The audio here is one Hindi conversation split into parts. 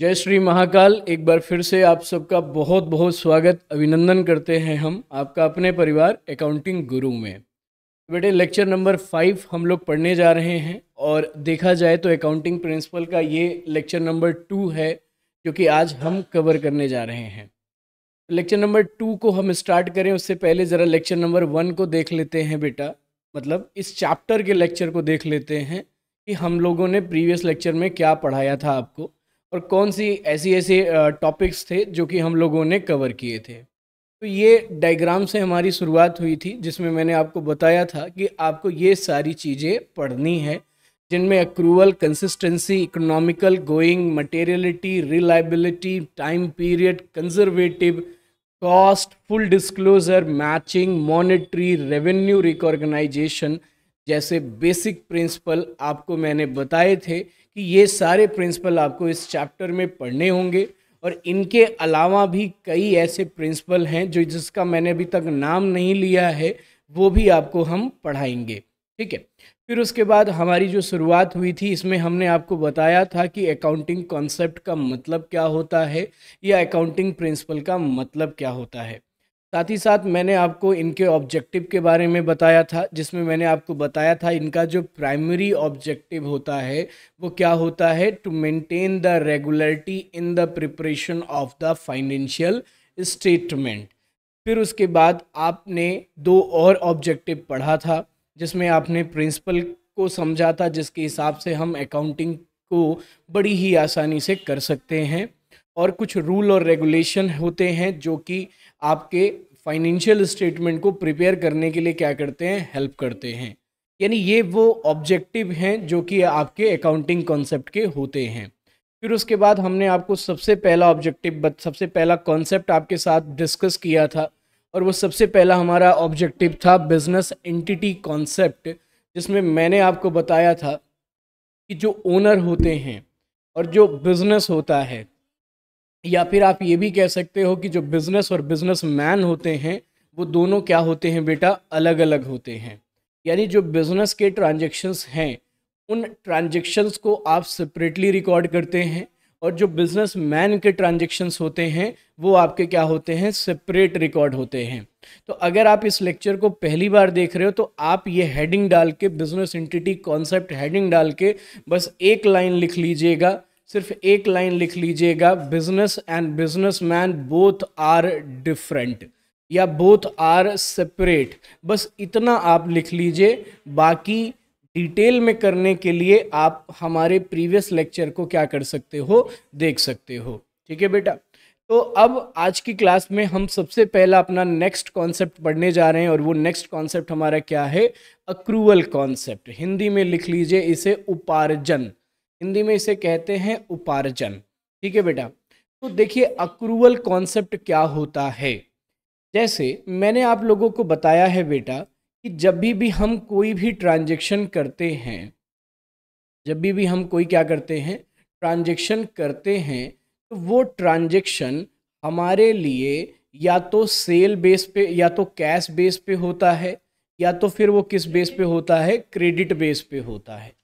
जय श्री महाकाल एक बार फिर से आप सबका बहुत बहुत स्वागत अभिनंदन करते हैं हम आपका अपने परिवार अकाउंटिंग गुरु में बेटे लेक्चर नंबर फाइव हम लोग पढ़ने जा रहे हैं और देखा जाए तो अकाउंटिंग प्रिंसिपल का ये लेक्चर नंबर टू है जो कि आज हम कवर करने जा रहे हैं लेक्चर नंबर टू को हम स्टार्ट करें उससे पहले ज़रा लेक्चर नंबर वन को देख लेते हैं बेटा मतलब इस चैप्टर के लेक्चर को देख लेते हैं कि हम लोगों ने प्रीवियस लेक्चर में क्या पढ़ाया था आपको और कौन सी ऐसी ऐसे टॉपिक्स थे जो कि हम लोगों ने कवर किए थे तो ये डायग्राम से हमारी शुरुआत हुई थी जिसमें मैंने आपको बताया था कि आपको ये सारी चीज़ें पढ़नी है जिनमें accrual consistency economical going materiality reliability time period conservative cost full disclosure matching monetary revenue recognisation जैसे बेसिक प्रिंसिपल आपको मैंने बताए थे कि ये सारे प्रिंसिपल आपको इस चैप्टर में पढ़ने होंगे और इनके अलावा भी कई ऐसे प्रिंसिपल हैं जो जिसका मैंने अभी तक नाम नहीं लिया है वो भी आपको हम पढ़ाएंगे ठीक है फिर उसके बाद हमारी जो शुरुआत हुई थी इसमें हमने आपको बताया था कि अकाउंटिंग कॉन्सेप्ट का मतलब क्या होता है या अकाउंटिंग प्रिंसिपल का मतलब क्या होता है साथ ही साथ मैंने आपको इनके ऑब्जेक्टिव के बारे में बताया था जिसमें मैंने आपको बताया था इनका जो प्राइमरी ऑब्जेक्टिव होता है वो क्या होता है to maintain the regularity in the preparation of the financial statement फिर उसके बाद आपने दो और ऑब्जेक्टिव पढ़ा था जिसमें आपने प्रिंसिपल को समझा था जिसके हिसाब से हम अकाउंटिंग को बड़ी ही आसानी से कर सकते हैं और कुछ रूल और रेगुलेशन होते हैं जो कि आपके फाइनेंशियल स्टेटमेंट को प्रिपेयर करने के लिए क्या करते हैं हेल्प करते हैं यानी ये वो ऑब्जेक्टिव हैं जो कि आपके अकाउंटिंग कॉन्सेप्ट के होते हैं फिर उसके बाद हमने आपको सबसे पहला ऑब्जेक्टिव सबसे पहला कॉन्सेप्ट आपके साथ डिस्कस किया था और वो सबसे पहला हमारा ऑब्जेक्टिव था बिजनेस एंटिटी कॉन्सेप्ट जिसमें मैंने आपको बताया था कि जो ओनर होते हैं और जो बिजनेस होता है या फिर आप ये भी कह सकते हो कि जो बिज़नेस और बिज़नेस मैन होते हैं वो दोनों क्या होते हैं बेटा अलग अलग होते हैं यानी जो बिज़नेस के ट्रांजेक्शन्स हैं उन ट्रांजेक्शन्स को आप सेपरेटली रिकॉर्ड करते हैं और जो बिज़नेस मैन के ट्रांजेक्शन्स होते हैं वो आपके क्या होते हैं सेपरेट रिकॉर्ड होते हैं तो अगर आप इस लेक्चर को पहली बार देख रहे हो तो आप ये हेडिंग डाल के बिज़नेस इंटिटी कॉन्सेप्ट हेडिंग डाल के बस एक लाइन लिख लीजिएगा सिर्फ एक लाइन लिख लीजिएगा business and business man both are different या बोथ आर सेपरेट बस इतना आप लिख लीजिए बाकी डिटेल में करने के लिए आप हमारे प्रीवियस लेक्चर को क्या कर सकते हो देख सकते हो ठीक है बेटा तो अब आज की क्लास में हम सबसे पहला अपना नेक्स्ट कॉन्सेप्ट पढ़ने जा रहे हैं और वो नेक्स्ट कॉन्सेप्ट हमारा क्या है अक्रूवल कॉन्सेप्ट हिंदी में लिख लीजिए इसे उपार्जन हिंदी में इसे कहते हैं उपार्जन ठीक है बेटा तो देखिए अक्रूवल कॉन्सेप्ट क्या होता है जैसे मैंने आप लोगों को बताया है बेटा कि जब भी भी हम कोई भी ट्रांजेक्शन करते हैं जब भी भी हम कोई क्या करते हैं ट्रांजेक्शन करते हैं तो वो ट्रांजेक्शन हमारे लिए या तो सेल बेस पे या तो कैश बेस पे होता है या तो फिर वो किस बेस पे होता है क्रेडिट बेस पे होता है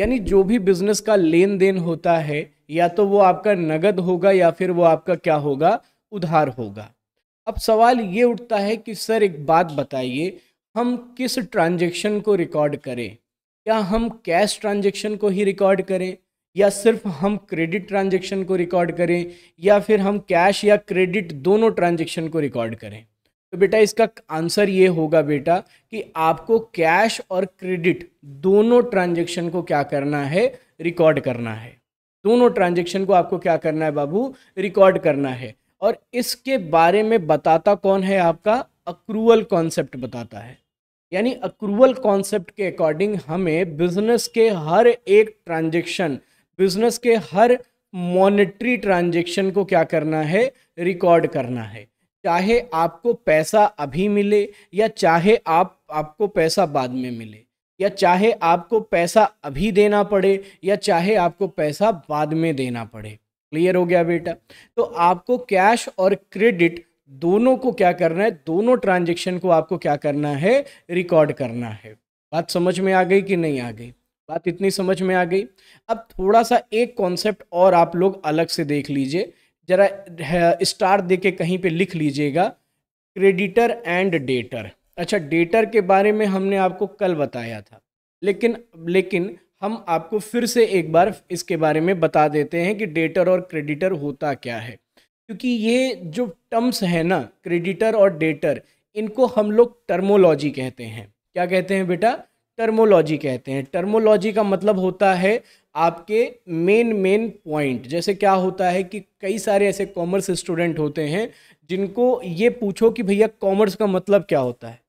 यानी जो भी बिजनेस का लेन देन होता है या तो वो आपका नगद होगा या फिर वो आपका क्या होगा उधार होगा अब सवाल ये उठता है कि सर एक बात बताइए हम किस ट्रांजेक्शन को रिकॉर्ड करें क्या हम कैश ट्रांजेक्शन को ही रिकॉर्ड करें या सिर्फ हम क्रेडिट ट्रांजेक्शन को रिकॉर्ड करें या फिर हम कैश या क्रेडिट दोनों ट्रांजेक्शन को रिकॉर्ड करें तो बेटा इसका आंसर ये होगा बेटा कि आपको कैश और क्रेडिट दोनों ट्रांजेक्शन को क्या करना है रिकॉर्ड करना है दोनों ट्रांजेक्शन को आपको क्या करना है बाबू रिकॉर्ड करना है और इसके बारे में बताता कौन है आपका अक्रूवल कॉन्सेप्ट बताता है यानी अक्रूवल कॉन्सेप्ट के अकॉर्डिंग हमें बिजनेस के हर एक ट्रांजेक्शन बिजनेस के हर मॉनेटरी ट्रांजेक्शन को क्या करना है रिकॉर्ड करना है चाहे आपको पैसा अभी मिले या चाहे आप आपको पैसा बाद में मिले या चाहे आपको पैसा अभी देना पड़े या चाहे आपको पैसा बाद में देना पड़े क्लियर हो गया बेटा तो आपको कैश और क्रेडिट दोनों को क्या करना है दोनों ट्रांजेक्शन को आपको क्या करना है रिकॉर्ड करना है बात समझ में आ गई कि नहीं आ गई बात इतनी समझ में आ गई अब थोड़ा सा एक कॉन्सेप्ट और आप लोग अलग से देख लीजिए जरा स्टार दे के कहीं पे लिख लीजिएगा क्रेडिटर एंड डेटर अच्छा डेटर के बारे में हमने आपको कल बताया था लेकिन लेकिन हम आपको फिर से एक बार इसके बारे में बता देते हैं कि डेटर और क्रेडिटर होता क्या है क्योंकि ये जो टर्म्स है ना क्रेडिटर और डेटर इनको हम लोग टर्मोलॉजी कहते हैं क्या कहते हैं बेटा टर्मोलॉजी कहते हैं टर्मोलॉजी का मतलब होता है आपके मेन मेन पॉइंट जैसे क्या होता है कि कई सारे ऐसे कॉमर्स स्टूडेंट होते हैं जिनको ये पूछो कि भैया कॉमर्स का मतलब क्या होता है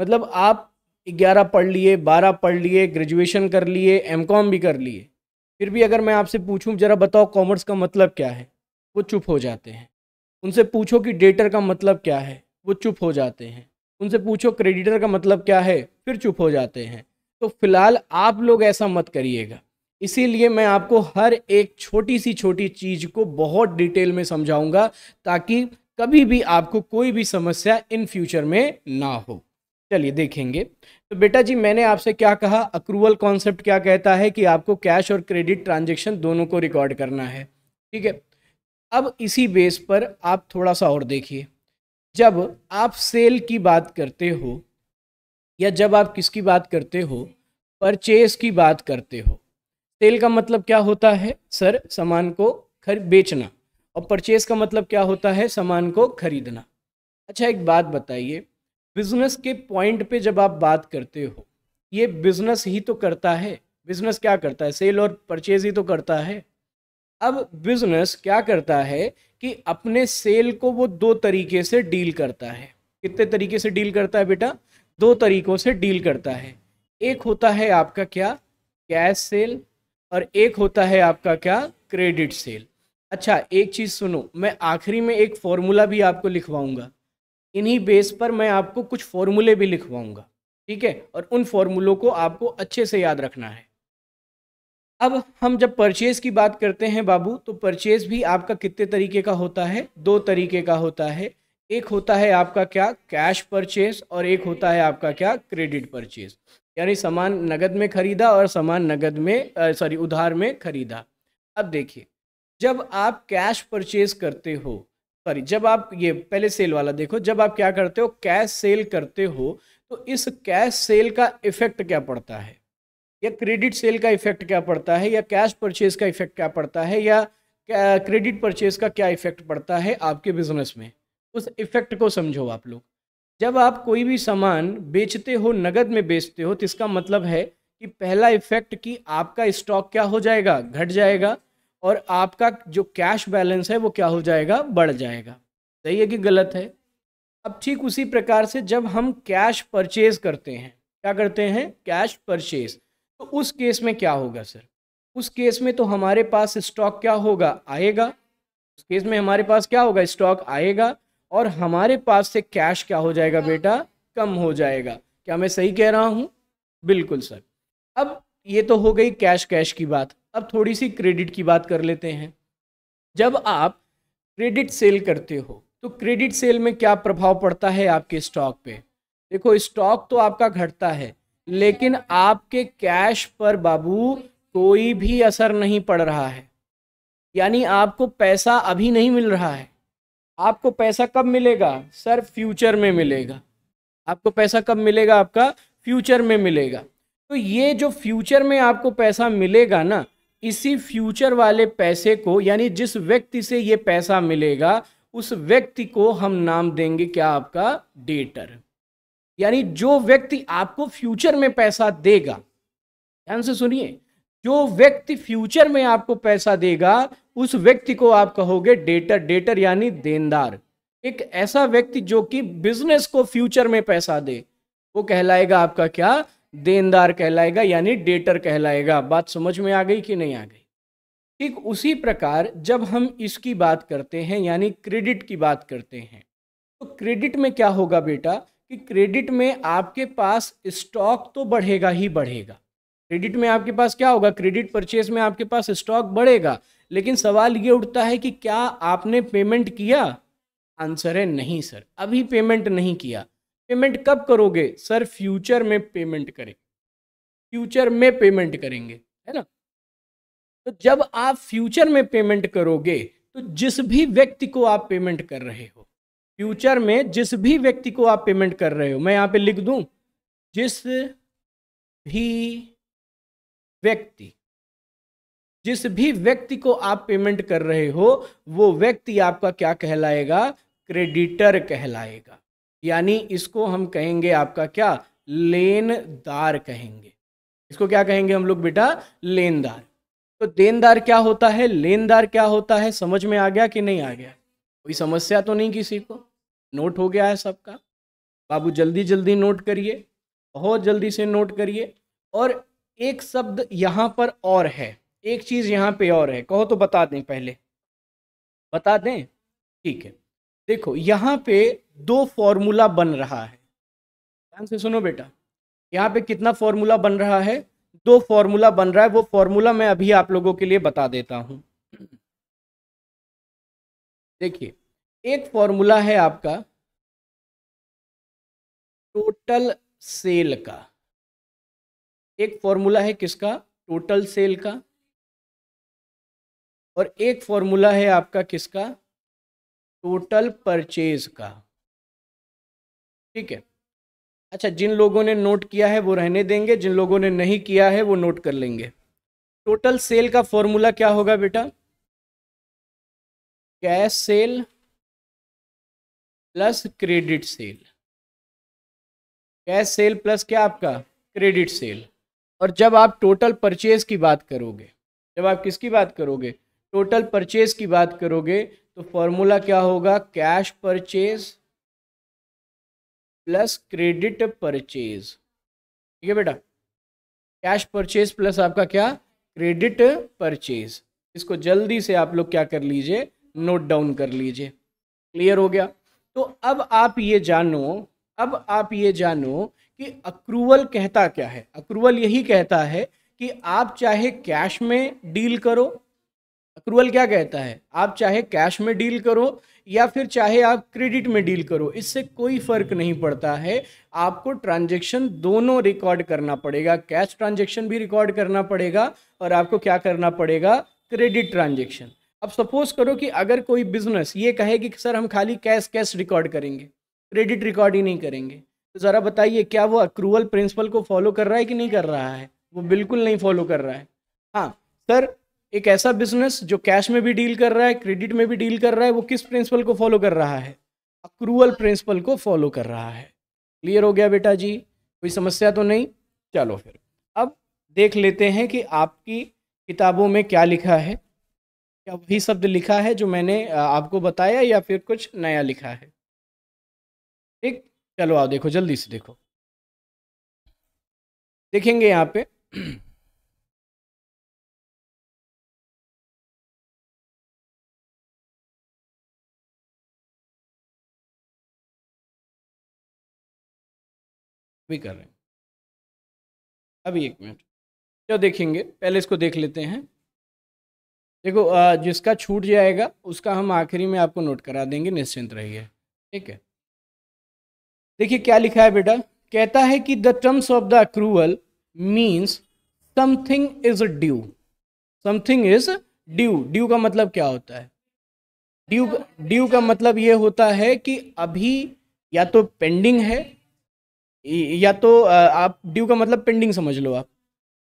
मतलब आप ग्यारह पढ़ लिए बारह पढ़ लिए ग्रेजुएशन कर लिए एम भी कर लिए फिर भी अगर मैं आपसे पूछूं ज़रा बताओ कॉमर्स का मतलब क्या है वो चुप हो जाते हैं उनसे पूछो कि डेटर का मतलब क्या है वो चुप हो जाते हैं उनसे पूछो क्रेडिटर का मतलब क्या है फिर चुप हो जाते हैं तो फिलहाल आप लोग ऐसा मत करिएगा इसीलिए मैं आपको हर एक छोटी सी छोटी चीज़ को बहुत डिटेल में समझाऊंगा ताकि कभी भी आपको कोई भी समस्या इन फ्यूचर में ना हो चलिए देखेंगे तो बेटा जी मैंने आपसे क्या कहा अक्रूवल कॉन्सेप्ट क्या कहता है कि आपको कैश और क्रेडिट ट्रांजेक्शन दोनों को रिकॉर्ड करना है ठीक है अब इसी बेस पर आप थोड़ा सा और देखिए जब आप सेल की बात करते हो या जब आप किसकी बात करते हो परचेज की बात करते हो सेल का मतलब क्या होता है सर सामान को खर बेचना और परचेज का मतलब क्या होता है सामान को खरीदना अच्छा एक बात बताइए बिजनेस के पॉइंट पे जब आप बात करते हो ये बिजनेस ही तो करता है बिजनेस क्या करता है सेल और परचेज ही तो करता है अब बिजनेस क्या करता है कि अपने सेल को वो दो तरीके से डील करता है कितने तरीके से डील करता है बेटा दो तरीकों से डील करता है एक होता है आपका क्या कैश सेल और एक होता है आपका क्या क्रेडिट सेल अच्छा एक चीज़ सुनो मैं आखिरी में एक फॉर्मूला भी आपको लिखवाऊंगा इन्हीं बेस पर मैं आपको कुछ फॉर्मूले भी लिखवाऊंगा ठीक है और उन फॉर्मूलों को आपको अच्छे से याद रखना है अब हम जब परचेज़ की बात करते हैं बाबू तो परचेज़ भी आपका कितने तरीके का होता है दो तरीके का होता है एक होता है आपका क्या कैश परचेज और एक होता है आपका क्या क्रेडिट परचेज यानी सामान नगद में खरीदा और सामान नगद में सॉरी उधार में खरीदा अब देखिए जब आप कैश परचेज करते हो सॉरी जब आप ये पहले सेल वाला देखो जब आप क्या करते हो कैश सेल करते हो तो इस कैश सेल का इफेक्ट क्या पड़ता है या क्रेडिट सेल का इफेक्ट क्या पड़ता है या कैश परचेज का इफेक्ट क्या पड़ता है या क्रेडिट परचेज का क्या इफेक्ट पड़ता है आपके बिजनेस में उस इफेक्ट को समझो आप लोग जब आप कोई भी सामान बेचते हो नगद में बेचते हो तो इसका मतलब है कि पहला इफेक्ट कि आपका स्टॉक क्या हो जाएगा घट जाएगा और आपका जो कैश बैलेंस है वो क्या हो जाएगा बढ़ जाएगा सही है कि गलत है अब ठीक उसी प्रकार से जब हम कैश परचेज करते हैं क्या करते हैं कैश परचेज तो उस केस में क्या होगा सर उस केस में तो हमारे पास स्टॉक क्या होगा आएगा उस केस में हमारे पास क्या होगा स्टॉक आएगा और हमारे पास से कैश क्या हो जाएगा बेटा कम हो जाएगा क्या मैं सही कह रहा हूँ बिल्कुल सर अब ये तो हो गई कैश कैश की बात अब थोड़ी सी क्रेडिट की बात कर लेते हैं जब आप क्रेडिट सेल करते हो तो क्रेडिट सेल में क्या प्रभाव पड़ता है आपके स्टॉक पे देखो स्टॉक तो आपका घटता है लेकिन आपके कैश पर बाबू कोई भी असर नहीं पड़ रहा है यानी आपको पैसा अभी नहीं मिल रहा है आपको पैसा कब मिलेगा सर फ्यूचर में मिलेगा आपको पैसा कब मिलेगा आपका फ्यूचर में मिलेगा तो ये जो फ्यूचर में आपको पैसा मिलेगा ना इसी फ्यूचर वाले पैसे को यानी जिस व्यक्ति से ये पैसा मिलेगा उस व्यक्ति को हम नाम देंगे क्या आपका डेटर यानी जो व्यक्ति आपको फ्यूचर में पैसा देगा ध्यान से सुनिए जो व्यक्ति फ्यूचर में आपको पैसा देगा उस व्यक्ति को आप कहोगे डेटर डेटर यानी देनदार एक ऐसा व्यक्ति जो कि बिजनेस को फ्यूचर में पैसा दे वो कहलाएगा आपका क्या देनदार कहलाएगा यानी डेटर कहलाएगा बात समझ में आ गई कि नहीं आ गई ठीक उसी प्रकार जब हम इसकी बात करते हैं यानी क्रेडिट की बात करते हैं तो क्रेडिट में क्या होगा बेटा कि क्रेडिट में आपके पास स्टॉक तो बढ़ेगा ही बढ़ेगा क्रेडिट में आपके पास क्या होगा क्रेडिट परचेज में आपके पास स्टॉक बढ़ेगा लेकिन सवाल ये उठता है कि क्या आपने पेमेंट किया आंसर है नहीं सर अभी पेमेंट नहीं किया पेमेंट कब करोगे सर फ्यूचर में पेमेंट करें फ्यूचर में पेमेंट करेंगे है ना तो जब आप फ्यूचर में पेमेंट करोगे तो जिस भी व्यक्ति को आप पेमेंट कर रहे हो फ्यूचर में जिस भी व्यक्ति को आप पेमेंट कर रहे हो मैं यहाँ पे लिख दूँ जिस भी व्यक्ति जिस भी व्यक्ति को आप पेमेंट कर रहे हो वो व्यक्ति आपका क्या कहलाएगा क्रेडिटर कहलाएगा यानी इसको हम कहेंगे आपका क्या लेनदार कहेंगे इसको क्या कहेंगे हम लोग बेटा लेनदार तो देनदार क्या होता है लेनदार क्या होता है समझ में आ गया कि नहीं आ गया कोई समस्या तो नहीं किसी को नोट हो गया है सबका बाबू जल्दी जल्दी नोट करिए बहुत जल्दी से नोट करिए और एक शब्द यहाँ पर और है एक चीज़ यहाँ पे और है कहो तो बता दें पहले बता दें ठीक है देखो यहाँ पे दो फॉर्मूला बन रहा है ध्यान से सुनो बेटा यहाँ पे कितना फॉर्मूला बन रहा है दो फॉर्मूला बन रहा है वो फॉर्मूला मैं अभी आप लोगों के लिए बता देता हूँ देखिए एक फॉर्मूला है आपका टोटल सेल का एक फॉर्मूला है किसका टोटल सेल का और एक फॉर्मूला है आपका किसका टोटल परचेज का ठीक है अच्छा जिन लोगों ने नोट किया है वो रहने देंगे जिन लोगों ने नहीं किया है वो नोट कर लेंगे टोटल सेल का फॉर्मूला क्या होगा बेटा cash sale plus credit sale cash sale plus क्या आपका क्रेडिट सेल और जब आप टोटल परचेज की बात करोगे जब आप किसकी बात करोगे टोटल परचेज की बात करोगे तो फॉर्मूला क्या होगा cash purchase plus credit purchase ठीक है बेटा कैश परचेज प्लस आपका क्या क्रेडिट परचेज इसको जल्दी से आप लोग क्या कर लीजिए नोट डाउन कर लीजिए क्लियर हो गया तो अब आप ये जानो अब आप ये जानो कि अक्रूवल कहता क्या है अक्रूवल यही कहता है कि आप चाहे कैश में डील करो अक्रूवल क्या कहता है आप चाहे कैश में डील करो या फिर चाहे आप क्रेडिट में डील करो इससे कोई फर्क नहीं पड़ता है आपको ट्रांजेक्शन दोनों रिकॉर्ड करना पड़ेगा कैश ट्रांजेक्शन भी रिकॉर्ड करना पड़ेगा और आपको क्या करना पड़ेगा क्रेडिट ट्रांजेक्शन अब सपोज करो कि अगर कोई बिजनेस ये कहे कि सर हम खाली कैश कैश रिकॉर्ड करेंगे क्रेडिट रिकॉर्ड ही नहीं करेंगे तो ज़रा बताइए क्या वो अक्रूवल प्रिंसिपल को फॉलो कर रहा है कि नहीं कर रहा है वो बिल्कुल नहीं फॉलो कर रहा है हाँ सर एक ऐसा बिजनेस जो कैश में भी डील कर रहा है क्रेडिट में भी डील कर रहा है वो किस प्रिंसिपल को फॉलो कर रहा है अक्रूवल प्रिंसिपल को फॉलो कर रहा है क्लियर हो गया बेटा जी कोई समस्या तो नहीं चलो फिर अब देख लेते हैं कि आपकी किताबों में क्या लिखा है क्या वही शब्द लिखा है जो मैंने आपको बताया या फिर कुछ नया लिखा है ठीक चलो आओ देखो जल्दी से देखो देखेंगे यहाँ पे भी कर रहे हैं अभी एक मिनट चलो देखेंगे पहले इसको देख लेते हैं देखो जिसका छूट जाएगा उसका हम आखिरी में आपको नोट करा देंगे निश्चिंत रहिए ठीक है देखिए क्या लिखा है बेटा कहता है कि the terms of the accrual means something is due something is due due का मतलब क्या होता है ड्यू ड्यू का मतलब ये होता है कि अभी या तो पेंडिंग है या तो आप ड्यू का मतलब पेंडिंग समझ लो आप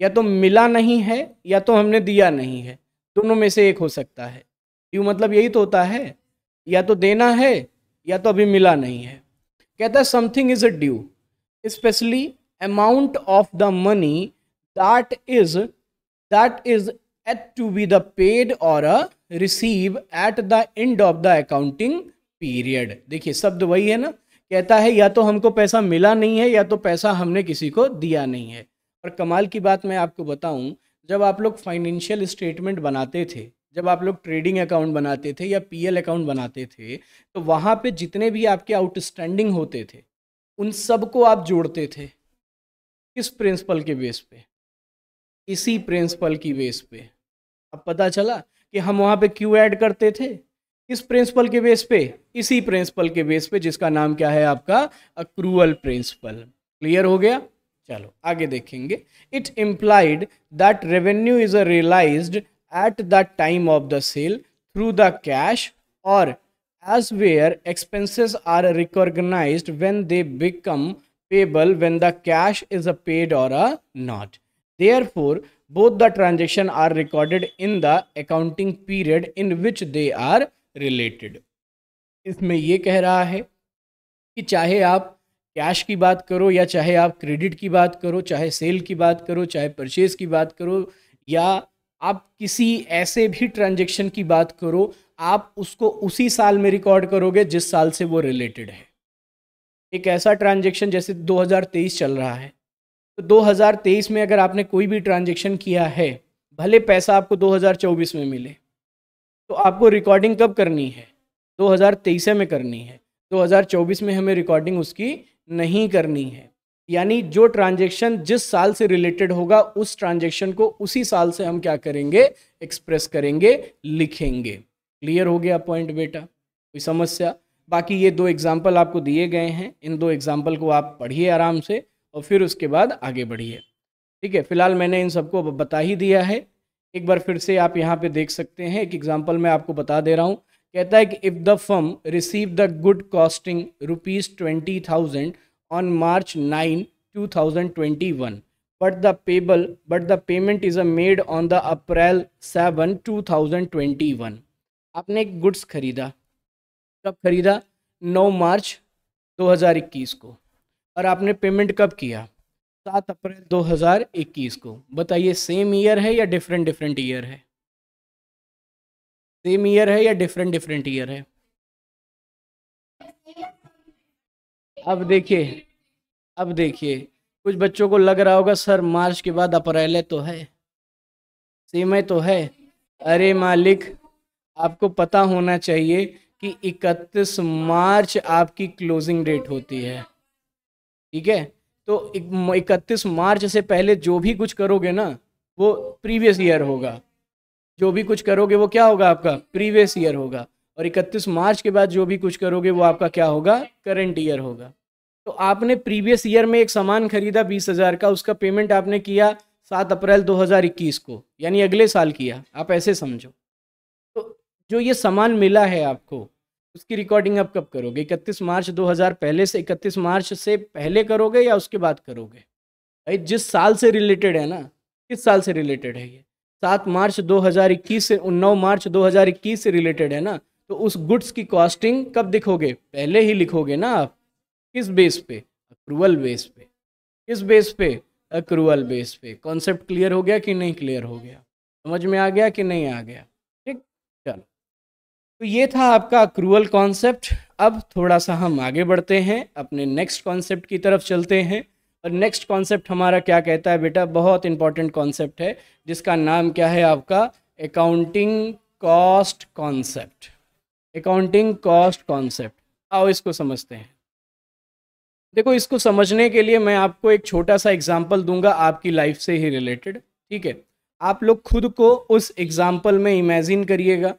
या तो मिला नहीं है या तो हमने दिया नहीं है दोनों में से एक हो सकता है ड्यू मतलब यही तो होता है या तो देना है या तो अभी मिला नहीं है कहता है something is a due specially amount of the money that is that is at to be the paid और a receive at the end of the accounting period देखिए शब्द वही है ना कहता है या तो हमको पैसा मिला नहीं है या तो पैसा हमने किसी को दिया नहीं है और कमाल की बात मैं आपको बताऊं जब आप लोग फाइनेंशियल स्टेटमेंट बनाते थे जब आप लोग ट्रेडिंग अकाउंट बनाते थे या पीएल अकाउंट बनाते थे तो वहाँ पे जितने भी आपके आउटस्टैंडिंग होते थे उन सबको आप जोड़ते थे किस प्रिंसिपल के बेस पे इसी प्रिंसिपल की बेस पे अब पता चला कि हम वहाँ पे क्यों ऐड करते थे किस प्रिंसिपल के बेस पे इसी प्रिंसिपल के बेस पे जिसका नाम क्या है आपका अक्रूअल प्रिंसिपल क्लियर हो गया चलो आगे देखेंगे it implied that revenue is a realised at the time of the sale through the cash और as where expenses are recognise when they become payable when the cash is a paid और a not therefore both the transaction are recorded in the accounting period in which they are related इसमें यह कह रहा है कि चाहे आप कैश की बात करो या चाहे आप क्रेडिट की बात करो चाहे सेल की बात करो चाहे परचेज की बात करो या आप किसी ऐसे भी ट्रांजेक्शन की बात करो आप उसको उसी साल में रिकॉर्ड करोगे जिस साल से वो रिलेटेड है एक ऐसा ट्रांजेक्शन जैसे 2023 चल रहा है तो 2023 में अगर आपने कोई भी ट्रांजेक्शन किया है भले पैसा आपको 2024 में मिले तो आपको रिकॉर्डिंग कब करनी है 2023 में करनी है 2024 में हमें रिकॉर्डिंग उसकी नहीं करनी है यानी जो ट्रांजेक्शन जिस साल से रिलेटेड होगा उस ट्रांजेक्शन को उसी साल से हम क्या करेंगे एक्सप्रेस करेंगे लिखेंगे क्लियर हो गया पॉइंट बेटा कोई समस्या बाकी ये दो एग्जाम्पल आपको दिए गए हैं इन दो एग्जाम्पल को आप पढ़िए आराम से और फिर उसके बाद आगे बढ़िए ठीक है फिलहाल मैंने इन सबको बता ही दिया है एक बार फिर से आप यहाँ पे देख सकते हैं एक एग्जाम्पल मैं आपको बता दे रहा हूँ कहता है कि if the firm receive the good costing rupees twenty thousand on March 9, 2021. But the payable, but the payment is made on the April 7, 2021. आपने गुड्स खरीदा कब खरीदा 9 मार्च 2021 को और आपने पेमेंट कब किया 7 अप्रैल 2021 को बताइए सेम ईयर है या डिफरेंट डिफरेंट ईयर है सेम ईयर है या डिफरेंट डिफरेंट ईयर है अब देखिए अब देखिए कुछ बच्चों को लग रहा होगा सर मार्च के बाद अप्रैल तो है सीमय तो है अरे मालिक आपको पता होना चाहिए कि 31 मार्च आपकी क्लोजिंग डेट होती है ठीक है तो 31 मार्च से पहले जो भी कुछ करोगे ना वो प्रीवियस ईयर होगा जो भी कुछ करोगे वो क्या होगा आपका प्रीवियस ईयर होगा और 31 मार्च के बाद जो भी कुछ करोगे वो आपका क्या होगा करंट ईयर होगा तो आपने प्रीवियस ईयर में एक सामान खरीदा बीस हज़ार का उसका पेमेंट आपने किया सात अप्रैल 2021 को यानी अगले साल किया आप ऐसे समझो तो जो ये सामान मिला है आपको उसकी रिकॉर्डिंग आप कब करोगे इकतीस मार्च 2000 पहले से इकतीस मार्च से पहले करोगे या उसके बाद करोगे भाई जिस साल से रिलेटेड है ना किस साल से रिलेटेड है ये सात मार्च 2021 से नौ मार्च 2021 से रिलेटेड है ना तो उस गुड्स की कॉस्टिंग कब दिखोगे पहले ही लिखोगे ना आप किस बेस पे अक्रूवल बेस पे किस बेस पे अक्रूवल बेस पे कॉन्सेप्ट क्लियर हो गया कि नहीं क्लियर हो गया समझ में आ गया कि नहीं आ गया ठीक चलो तो ये था आपका अक्रूवल कॉन्सेप्ट अब थोड़ा सा हम आगे बढ़ते हैं अपने नेक्स्ट कॉन्सेप्ट की तरफ चलते हैं और नेक्स्ट कॉन्सेप्ट हमारा क्या कहता है बेटा बहुत इंपॉर्टेंट कॉन्सेप्ट है जिसका नाम क्या है आपका accounting cost concept accounting cost concept आओ इसको समझते हैं देखो इसको समझने के लिए मैं आपको एक छोटा सा एग्जाम्पल दूंगा आपकी लाइफ से ही रिलेटेड ठीक है आप लोग खुद को उस एग्जाम्पल में इमेजिन करिएगा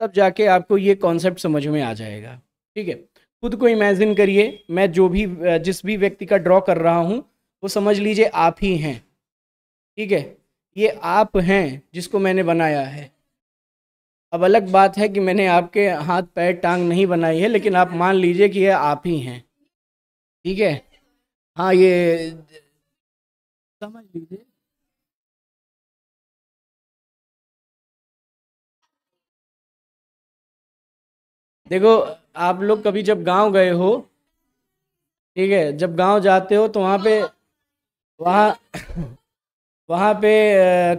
तब जाके आपको ये कॉन्सेप्ट समझ में आ जाएगा ठीक है खुद को इमेजिन करिए मैं जो भी जिस भी व्यक्ति का ड्रॉ कर रहा हूँ वो समझ लीजिए आप ही हैं ठीक है ये आप हैं जिसको मैंने बनाया है अब अलग बात है कि मैंने आपके हाथ पैर टांग नहीं बनाई है लेकिन आप मान लीजिए कि ये आप ही हैं ठीक है हाँ ये समझ लीजिए देखो आप लोग कभी जब गांव गए हो ठीक है जब गांव जाते हो तो वहाँ पे वहाँ वहाँ पे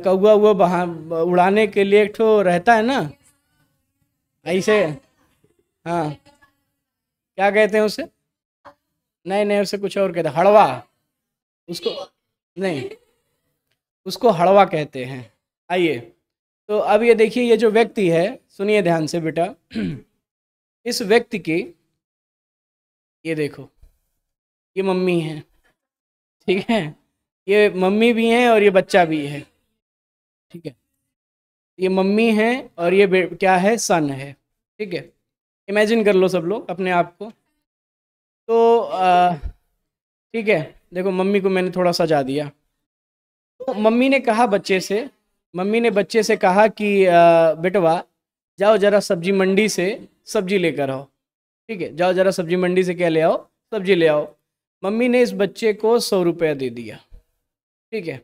कौआ हुआ उड़ाने के लिए एक ठो रहता है ना ऐसे हाँ क्या कहते हैं उसे नहीं नहीं उसे कुछ और कहते हड़वा उसको नहीं उसको हड़वा कहते हैं आइए तो अब ये देखिए ये जो व्यक्ति है सुनिए ध्यान से बेटा इस व्यक्ति की ये देखो ये मम्मी है ठीक है ये मम्मी भी हैं और ये बच्चा भी है ठीक है ये मम्मी है और ये क्या है सन है ठीक है इमेजिन कर लो सब लोग अपने आप को तो ठीक है देखो मम्मी को मैंने थोड़ा सजा दिया तो मम्मी ने कहा बच्चे से मम्मी ने बच्चे से कहा कि बेटवा जाओ जरा सब्जी मंडी से सब्जी लेकर आओ ठीक है जाओ जरा सब्जी मंडी से क्या ले आओ सब्जी ले आओ मम्मी ने इस बच्चे को सौ रुपया दे दिया ठीक है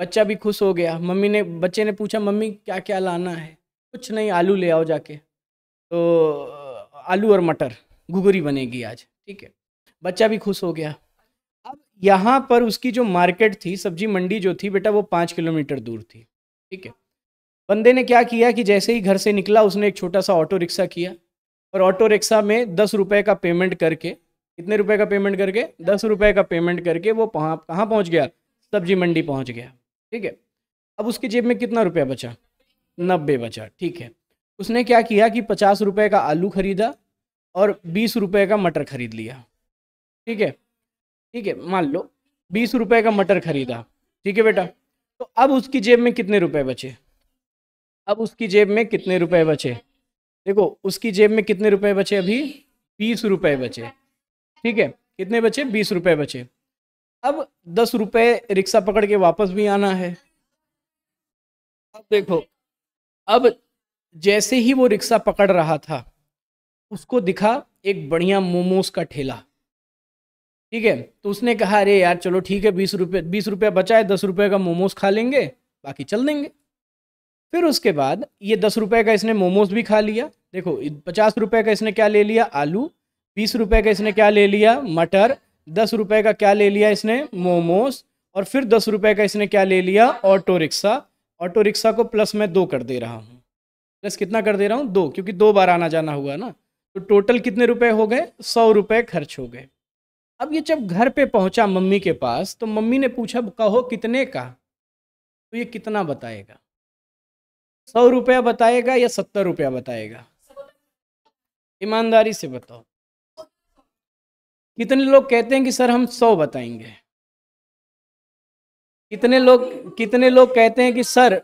बच्चा भी खुश हो गया मम्मी ने बच्चे ने पूछा मम्मी क्या क्या लाना है कुछ नहीं आलू ले आओ जाके तो आलू और मटर घुगरी बनेगी आज ठीक है बच्चा भी खुश हो गया अब यहाँ पर उसकी जो मार्केट थी सब्जी मंडी जो थी बेटा वो पाँच किलोमीटर दूर थी ठीक है बंदे ने क्या किया कि जैसे ही घर से निकला उसने एक छोटा सा ऑटो रिक्शा किया और ऑटो रिक्शा में दस रुपये का पेमेंट करके कितने रुपए का पेमेंट करके दस रुपये का पेमेंट करके वो कहाँ पहुँच गया सब्जी मंडी पहुँच गया ठीक है अब उसकी जेब में कितना रुपया बचा नब्बे बचा ठीक है उसने क्या किया कि पचास रुपये का आलू खरीदा और बीस रुपये का मटर खरीद लिया ठीक है ठीक है मान लो बीस रुपये का मटर खरीदा ठीक है बेटा तो अब उसकी जेब में कितने रुपए बचे अब उसकी जेब में कितने रुपए बचे देखो उसकी जेब में कितने रुपए बचे अभी बीस रुपए बचे ठीक है कितने बचे बीस रुपए बचे अब दस रुपए रिक्शा पकड़ के वापस भी आना है अब देखो अब जैसे ही वो रिक्शा पकड़ रहा था उसको दिखा एक बढ़िया मोमोज का ठेला ठीक है तो उसने कहा अरे यार चलो ठीक है बीस रुपये बीस रुपया बचा है दस रुपये का मोमोज खा लेंगे बाकी चल देंगे फिर उसके बाद ये दस रुपये का इसने मोमोज भी खा लिया देखो पचास रुपये का इसने क्या ले लिया आलू बीस रुपये का इसने क्या ले लिया मटर दस रुपए का क्या ले लिया इसने मोमोस और फिर दस रुपए का इसने क्या ले लिया ऑटो रिक्शा ऑटो रिक्शा को प्लस मैं दो कर दे रहा हूँ प्लस कितना कर दे रहा हूँ दो क्योंकि दो बार आना जाना हुआ ना तो टोटल कितने रुपए हो गए सौ रुपये खर्च हो गए अब ये जब घर पे पहुंचा मम्मी के पास तो मम्मी ने पूछा कहो कितने का तो ये कितना बताएगा सौ रुपया बताएगा या सत्तर रुपया बताएगा ईमानदारी से बताओ कितने लोग कहते हैं कि सर हम सौ बताएंगे कितने लोग कितने लोग कहते हैं कि sir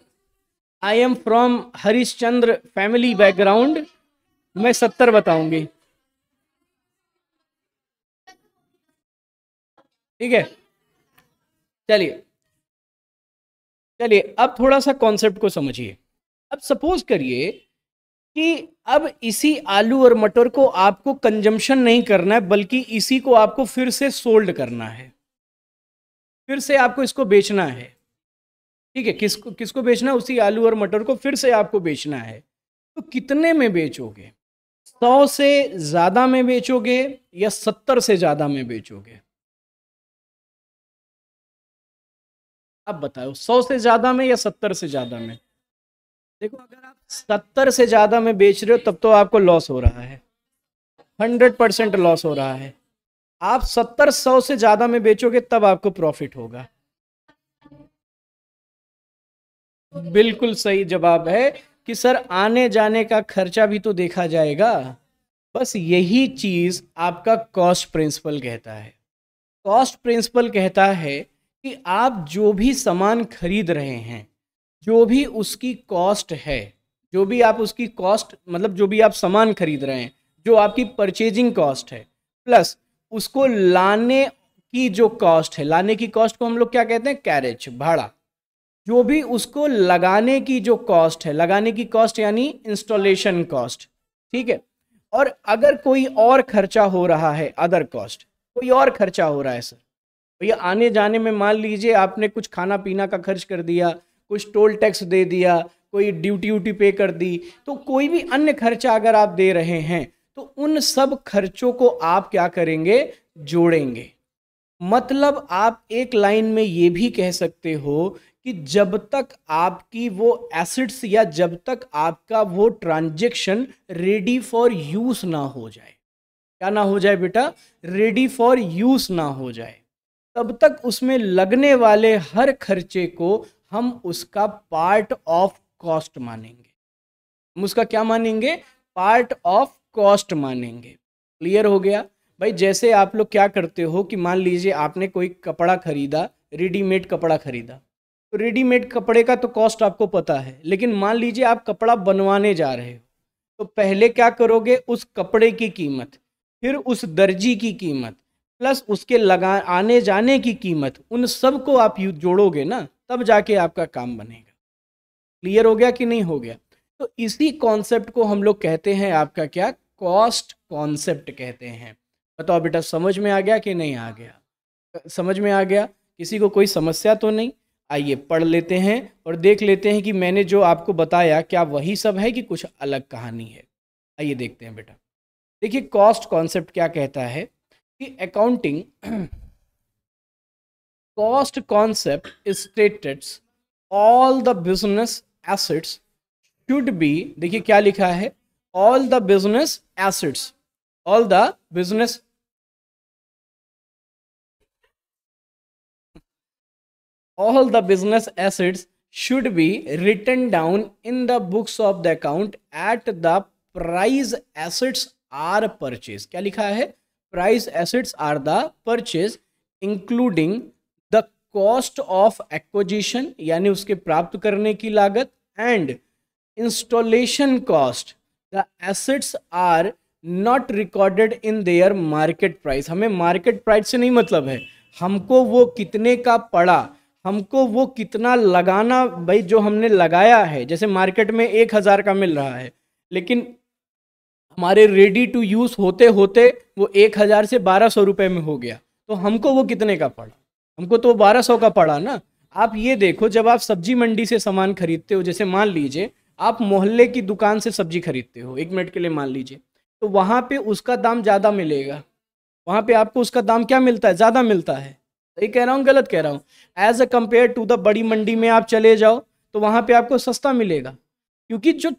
I am from Harishchandra family background मैं सत्तर बताऊंगी ठीक है चलिए चलिए अब थोड़ा सा कॉन्सेप्ट को समझिए अब सपोज करिए कि अब इसी आलू और मटर को आपको कंजम्पशन नहीं करना है बल्कि इसी को आपको फिर से सोल्ड करना है फिर से आपको इसको बेचना है ठीक है किसको किसको बेचना है उसी आलू और मटर को फिर से आपको बेचना है तो कितने में बेचोगे सौ से ज़्यादा में बेचोगे या सत्तर से ज़्यादा में बेचोगे आप बताओ सौ से ज़्यादा में या सत्तर से ज़्यादा में देखो अगर आप सत्तर से ज़्यादा में बेच रहे हो तब तो आपको लॉस हो रहा है हंड्रेड परसेंट लॉस हो रहा है आप सत्तर सौ से ज़्यादा में बेचोगे तब आपको प्रॉफिट होगा बिल्कुल सही जवाब है कि सर आने जाने का खर्चा भी तो देखा जाएगा बस यही चीज़ आपका कॉस्ट प्रिंसिपल कहता है कॉस्ट प्रिंसिपल कहता है कि आप जो भी सामान खरीद रहे हैं जो भी उसकी कॉस्ट है जो भी आप उसकी कॉस्ट मतलब जो भी आप सामान खरीद रहे हैं जो आपकी परचेजिंग कॉस्ट है प्लस उसको लाने की जो कॉस्ट है लाने की कॉस्ट को हम लोग क्या कहते हैं कैरेज भाड़ा जो भी उसको लगाने की जो कॉस्ट है लगाने की कॉस्ट यानी इंस्टॉलेशन कॉस्ट ठीक है और अगर कोई और खर्चा हो रहा है अदर कॉस्ट कोई और खर्चा हो रहा है सर भैया तो आने जाने में मान लीजिए आपने कुछ खाना पीना का खर्च कर दिया कुछ टोल टैक्स दे दिया कोई ड्यूटी व्यूटी पे कर दी तो कोई भी अन्य खर्चा अगर आप दे रहे हैं तो उन सब खर्चों को आप क्या करेंगे जोड़ेंगे मतलब आप एक लाइन में ये भी कह सकते हो कि जब तक आपकी वो एसिड्स या जब तक आपका वो ट्रांजेक्शन रेडी फॉर यूज़ ना हो जाए क्या ना हो जाए बेटा रेडी फॉर यूज़ ना हो जाए तब तक उसमें लगने वाले हर खर्चे को हम उसका पार्ट ऑफ कॉस्ट मानेंगे हम उसका क्या मानेंगे पार्ट ऑफ कॉस्ट मानेंगे क्लियर हो गया भाई जैसे आप लोग क्या करते हो कि मान लीजिए आपने कोई कपड़ा खरीदा रेडीमेड कपड़ा खरीदा तो रेडीमेड कपड़े का तो कॉस्ट आपको पता है लेकिन मान लीजिए आप कपड़ा बनवाने जा रहे हो तो पहले क्या करोगे उस कपड़े की कीमत फिर उस दर्जी की कीमत प्लस उसके लगा आने जाने की कीमत उन सब को आप जोड़ोगे ना तब जाके आपका काम बनेगा क्लियर हो गया कि नहीं हो गया तो इसी कॉन्सेप्ट को हम लोग कहते हैं आपका क्या कॉस्ट कॉन्सेप्ट कहते हैं बताओ बेटा समझ में आ गया कि नहीं आ गया समझ में आ गया किसी को कोई समस्या तो नहीं आइए पढ़ लेते हैं और देख लेते हैं कि मैंने जो आपको बताया क्या वही सब है कि कुछ अलग कहानी है आइए देखते हैं बेटा देखिए कॉस्ट कॉन्सेप्ट क्या कहता है कि accounting cost concept states all the business assets should be देखिए क्या लिखा है all the business assets all the business all the business assets should be written down in the books of the account at the price assets are purchased क्या लिखा है price assets are the purchase including cost of acquisition यानी उसके प्राप्त करने की लागत and installation cost the assets are not recorded in their market price हमें मार्केट प्राइस से नहीं मतलब है हमको वो कितने का पड़ा हमको वो कितना लगाना भाई जो हमने लगाया है जैसे मार्केट में एक हज़ार का मिल रहा है लेकिन हमारे रेडी टू यूज़ होते होते वो एक हज़ार से बारह सौ रुपये में हो गया तो हमको वो कितने का पड़ा हमको तो बारह सौ का पड़ा ना आप ये देखो जब आप सब्जी मंडी से सामान खरीदते हो जैसे मान लीजिए आप मोहल्ले की दुकान से सब्जी खरीदते हो एक मिनट के लिए मान लीजिए तो वहाँ पे उसका दाम ज़्यादा मिलेगा वहाँ पे आपको उसका दाम क्या मिलता है ज़्यादा मिलता है सही कह रहा हूँ गलत कह रहा हूँ as a compare to the बड़ी मंडी में आप चले जाओ तो वहाँ पे आपको सस्ता मिलेगा क्योंकि जो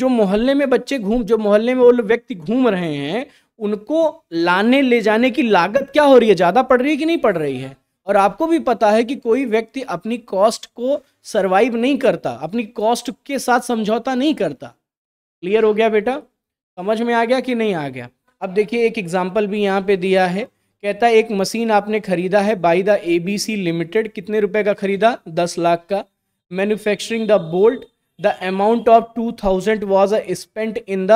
जो मोहल्ले में बच्चे घूम जो मोहल्ले में वो व्यक्ति घूम रहे हैं उनको लाने ले जाने की लागत क्या हो रही है ज़्यादा पड़ रही है कि नहीं पड़ रही है और आपको भी पता है कि कोई व्यक्ति अपनी कॉस्ट को सरवाइव नहीं करता अपनी कॉस्ट के साथ समझौता नहीं करता क्लियर हो गया बेटा समझ में आ गया कि नहीं आ गया अब देखिए एक एग्जाम्पल भी यहाँ पे दिया है कहता है एक मशीन आपने खरीदा है by the A B C limited कितने रुपए का खरीदा दस लाख का manufacturing the bolt the amount of two thousand was spent in the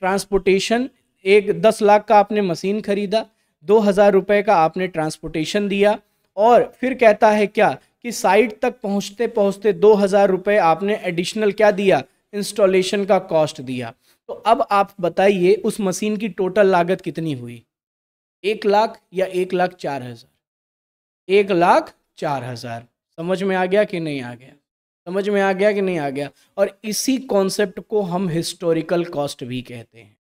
transportation एक दस लाख का आपने मशीन खरीदा दो हज़ार रुपये का आपने ट्रांसपोर्टेशन दिया और फिर कहता है क्या कि साइट तक पहुंचते पहुंचते दो हज़ार रुपये आपने एडिशनल क्या दिया इंस्टॉलेशन का कॉस्ट दिया तो अब आप बताइए उस मशीन की टोटल लागत कितनी हुई एक लाख या एक लाख चार हज़ार एक लाख चार हज़ार समझ में आ गया कि नहीं आ गया समझ में आ गया कि नहीं आ गया और इसी कॉन्सेप्ट को हम हिस्टोरिकल कॉस्ट भी कहते हैं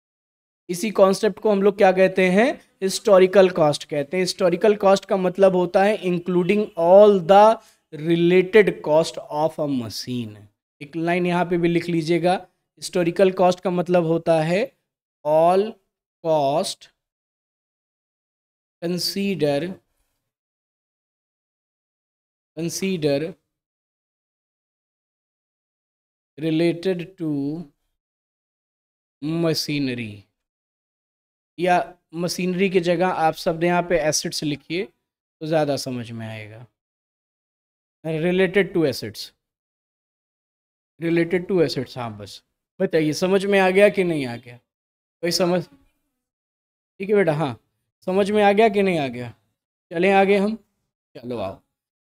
इसी कॉन्सेप्ट को हम लोग क्या कहते हैं हिस्टोरिकल कॉस्ट कहते हैं हिस्टोरिकल कॉस्ट का मतलब होता है including all the related cost of a machine एक लाइन यहाँ पे भी लिख लीजिएगा हिस्टोरिकल कॉस्ट का मतलब होता है all cost consider consider related to machinery या मशीनरी की जगह आप शब्द यहाँ पे एसिड्स लिखिए तो ज़्यादा समझ में आएगा related to acids related to acids हाँ बस बताइए समझ में आ गया कि नहीं आ गया कोई समझ ठीक है बेटा हाँ समझ में आ गया कि नहीं आ गया चलें आगे हम चलो आओ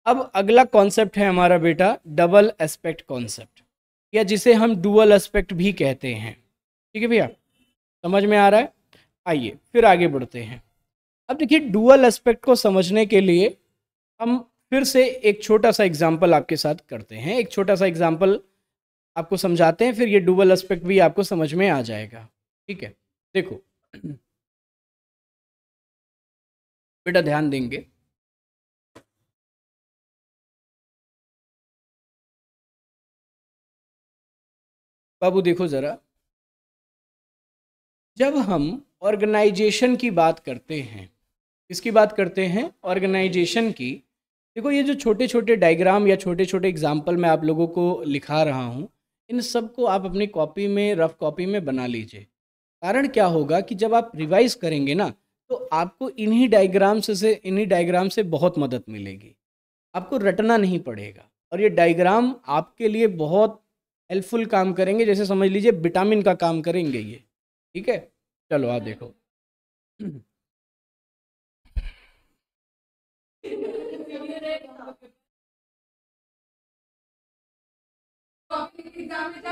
अब अगला कॉन्सेप्ट है हमारा बेटा डबल एस्पेक्ट कॉन्सेप्ट या जिसे हम डुअल एस्पेक्ट भी कहते हैं ठीक है भैया समझ में आ रहा है आइए फिर आगे बढ़ते हैं अब देखिए डुअल एस्पेक्ट को समझने के लिए हम फिर से एक छोटा सा एग्जाम्पल आपके साथ करते हैं एक छोटा सा एग्जाम्पल आपको समझाते हैं फिर ये डुअल एस्पेक्ट भी आपको समझ में आ जाएगा ठीक है देखो बेटा ध्यान देंगे बाबू देखो ज़रा जब हम ऑर्गेनाइजेशन की बात करते हैं किसकी बात करते हैं ऑर्गेनाइजेशन की देखो ये जो छोटे छोटे डायग्राम या छोटे छोटे एग्जाम्पल मैं आप लोगों को लिखा रहा हूँ इन सब को आप अपनी कॉपी में रफ कॉपी में बना लीजिए कारण क्या होगा कि जब आप रिवाइज करेंगे ना तो आपको इन्हीं डायग्राम से इन्हीं डायग्राम से बहुत मदद मिलेगी आपको रटना नहीं पड़ेगा और ये डायग्राम आपके लिए बहुत हेल्पफुल काम करेंगे जैसे समझ लीजिए विटामिन का काम करेंगे ये ठीक है चलो आप देखो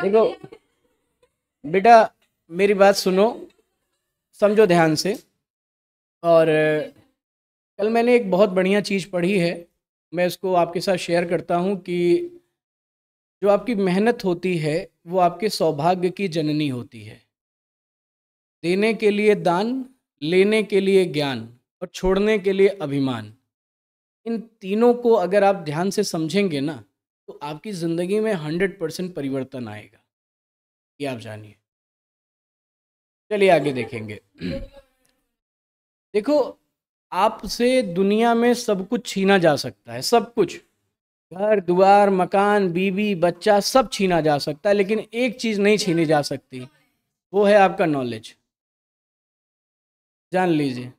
देखो बेटा मेरी बात सुनो समझो ध्यान से और कल मैंने एक बहुत बढ़िया चीज़ पढ़ी है मैं इसको आपके साथ शेयर करता हूँ कि जो आपकी मेहनत होती है वो आपके सौभाग्य की जननी होती है देने के लिए दान लेने के लिए ज्ञान और छोड़ने के लिए अभिमान इन तीनों को अगर आप ध्यान से समझेंगे ना तो आपकी ज़िंदगी में हंड्रेड परसेंट परिवर्तन आएगा ये आप जानिए चलिए आगे देखेंगे देखो आपसे दुनिया में सब कुछ छीना जा सकता है सब कुछ घर द्वार मकान बीवी बच्चा सब छीना जा सकता है लेकिन एक चीज़ नहीं छीनी जा सकती वो है आपका नॉलेज जान लीजिए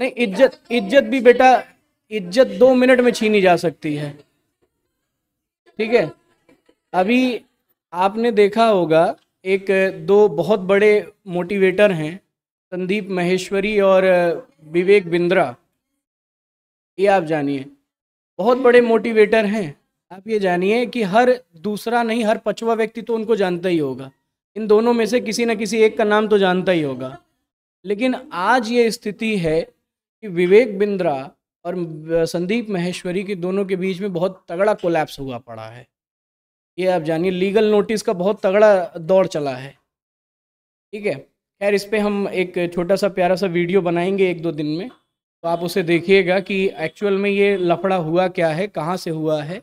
नहीं इज्जत इज्जत भी बेटा इज्जत दो मिनट में छीनी जा सकती है ठीक है अभी आपने देखा होगा एक दो बहुत बड़े मोटिवेटर हैं संदीप महेश्वरी और विवेक बिंद्रा ये आप जानिए बहुत बड़े मोटिवेटर हैं आप ये जानिए कि हर दूसरा नहीं हर पचवा व्यक्ति तो उनको जानता ही होगा इन दोनों में से किसी न किसी एक का नाम तो जानता ही होगा लेकिन आज ये स्थिति है कि विवेक बिंद्रा और संदीप महेश्वरी के दोनों के बीच में बहुत तगड़ा कोलैप्स हुआ पड़ा है ये आप जानिए लीगल नोटिस का बहुत तगड़ा दौर चला है ठीक है खैर इस पर हम एक छोटा सा प्यारा सा वीडियो बनाएंगे एक दो दिन में तो आप उसे देखिएगा कि एक्चुअल में ये लफड़ा हुआ क्या है कहाँ से हुआ है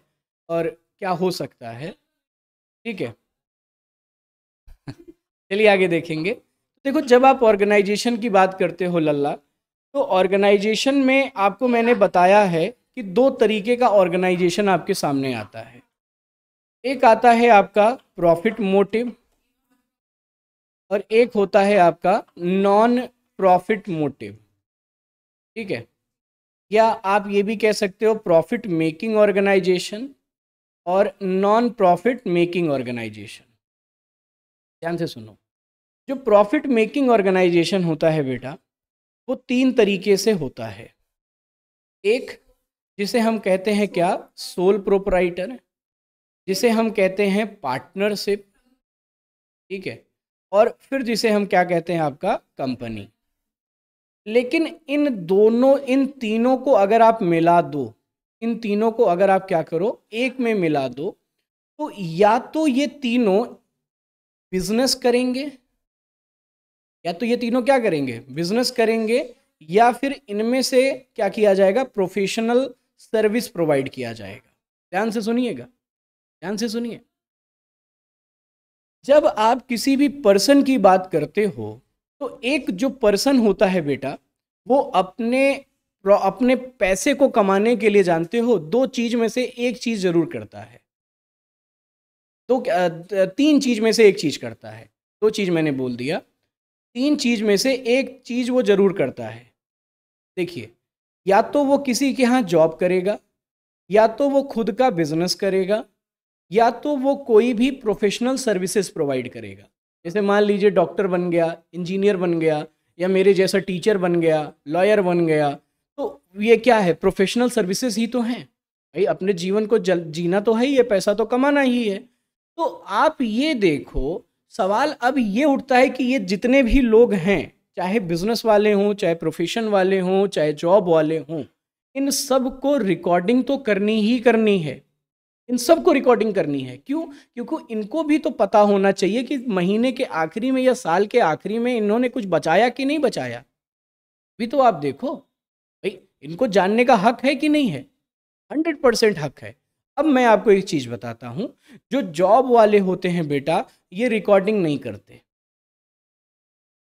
और क्या हो सकता है ठीक है चलिए आगे देखेंगे देखो जब आप ऑर्गेनाइजेशन की बात करते हो लल्ला तो ऑर्गेनाइजेशन में आपको मैंने बताया है कि दो तरीके का ऑर्गेनाइजेशन आपके सामने आता है एक आता है आपका प्रॉफिट मोटिव और एक होता है आपका नॉन प्रॉफिट मोटिव ठीक है या आप ये भी कह सकते हो प्रॉफिट मेकिंग ऑर्गेनाइजेशन और नॉन प्रॉफिट मेकिंग ऑर्गेनाइजेशन ध्यान से सुनो जो प्रॉफिट मेकिंग ऑर्गेनाइजेशन होता है बेटा वो तीन तरीके से होता है एक जिसे हम कहते हैं क्या सोल प्रोपराइटर जिसे हम कहते हैं पार्टनरशिप ठीक है और फिर जिसे हम क्या कहते हैं आपका कंपनी लेकिन इन दोनों इन तीनों को अगर आप मिला दो इन तीनों को अगर आप क्या करो एक में मिला दो तो या तो ये तीनों बिजनेस करेंगे या तो ये तीनों क्या करेंगे बिजनेस करेंगे या फिर इनमें से क्या किया जाएगा प्रोफेशनल सर्विस प्रोवाइड किया जाएगा ध्यान से सुनिएगा ध्यान से सुनिए जब आप किसी भी पर्सन की बात करते हो तो एक जो पर्सन होता है बेटा वो अपने अपने पैसे को कमाने के लिए जानते हो दो चीज में से एक चीज जरूर करता है तो, तीन चीज में से एक चीज करता है दो चीज मैंने बोल दिया तीन चीज़ में से एक चीज़ वो ज़रूर करता है देखिए या तो वो किसी के यहाँ जॉब करेगा या तो वो खुद का बिजनेस करेगा या तो वो कोई भी प्रोफेशनल सर्विसेज प्रोवाइड करेगा जैसे मान लीजिए डॉक्टर बन गया इंजीनियर बन गया या मेरे जैसा टीचर बन गया लॉयर बन गया तो ये क्या है प्रोफेशनल सर्विसेज ही तो हैं भाई अपने जीवन को जल जीना तो है ही है पैसा तो कमाना ही है तो आप ये देखो सवाल अब ये उठता है कि ये जितने भी लोग हैं चाहे बिजनेस वाले हों चाहे प्रोफेशन वाले हों चाहे जॉब वाले हों इन सब को रिकॉर्डिंग तो करनी ही करनी है इन सब को रिकॉर्डिंग करनी है क्यों क्योंकि इनको भी तो पता होना चाहिए कि महीने के आखिरी में या साल के आखिरी में इन्होंने कुछ बचाया कि नहीं बचाया भी तो आप देखो भाई इनको जानने का हक है कि नहीं है हंड्रेड परसेंट हक है अब मैं आपको एक चीज़ बताता हूँ जो जॉब वाले होते हैं बेटा ये रिकॉर्डिंग नहीं करते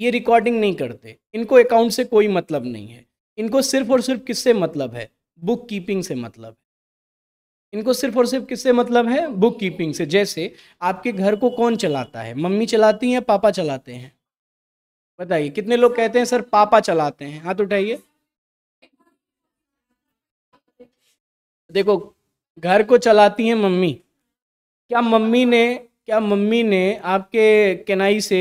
ये रिकॉर्डिंग नहीं करते इनको अकाउंट से कोई मतलब नहीं है इनको सिर्फ और सिर्फ किससे मतलब है बुक कीपिंग से मतलब है इनको सिर्फ और सिर्फ किससे मतलब है बुक कीपिंग से जैसे आपके घर को कौन चलाता है मम्मी चलाती हैं पापा चलाते हैं बताइए कितने लोग कहते हैं सर पापा चलाते हैं हाथ उठाइए देखो घर को चलाती हैं मम्मी क्या मम्मी ने क्या मम्मी ने आपके केनाई से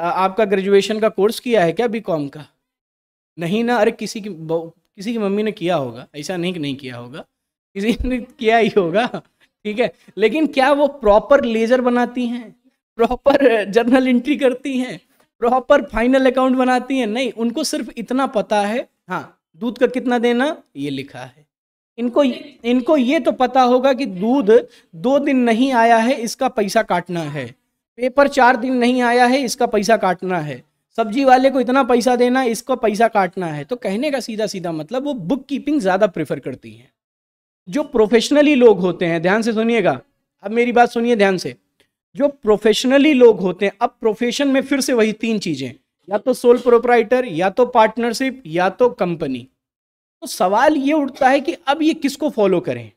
आपका ग्रेजुएशन का कोर्स किया है क्या बी कॉम का नहीं ना अरे किसी की किसी की मम्मी ने किया होगा ऐसा नहीं कि नहीं किया होगा किसी ने किया ही होगा ठीक है लेकिन क्या वो प्रॉपर लेजर बनाती हैं प्रॉपर जर्नल एंट्री करती हैं प्रॉपर फाइनल अकाउंट बनाती हैं नहीं उनको सिर्फ इतना पता है हाँ दूध का कितना देना ये लिखा है इनको इनको ये तो पता होगा कि दूध दो दिन नहीं आया है इसका पैसा काटना है पेपर चार दिन नहीं आया है इसका पैसा काटना है सब्जी वाले को इतना पैसा देना इसको पैसा काटना है तो कहने का सीधा सीधा मतलब वो बुक कीपिंग ज़्यादा प्रेफर करती हैं जो प्रोफेशनली लोग होते हैं ध्यान से सुनिएगा अब मेरी बात सुनिए ध्यान से जो प्रोफेशनली लोग होते हैं अब प्रोफेशन में फिर से वही तीन चीज़ें या तो सोल प्रोपराइटर या तो पार्टनरशिप या तो कंपनी तो सवाल ये उठता है कि अब ये किसको फॉलो करें